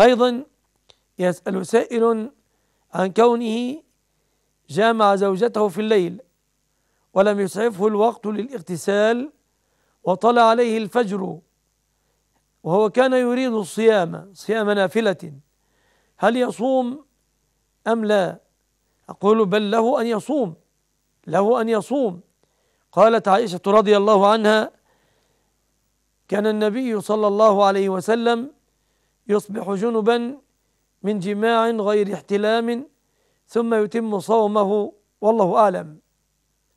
أيضا يسأل سائل عن كونه جامع زوجته في الليل ولم يسعفه الوقت للاغتسال وطلع عليه الفجر وهو كان يريد الصيام صيام نافلة هل يصوم أم لا أقول بل له أن يصوم له أن يصوم قالت عائشة رضي الله عنها كان النبي صلى الله عليه وسلم يصبح جنبا من جماع غير احتلام ثم يتم صومه والله أعلم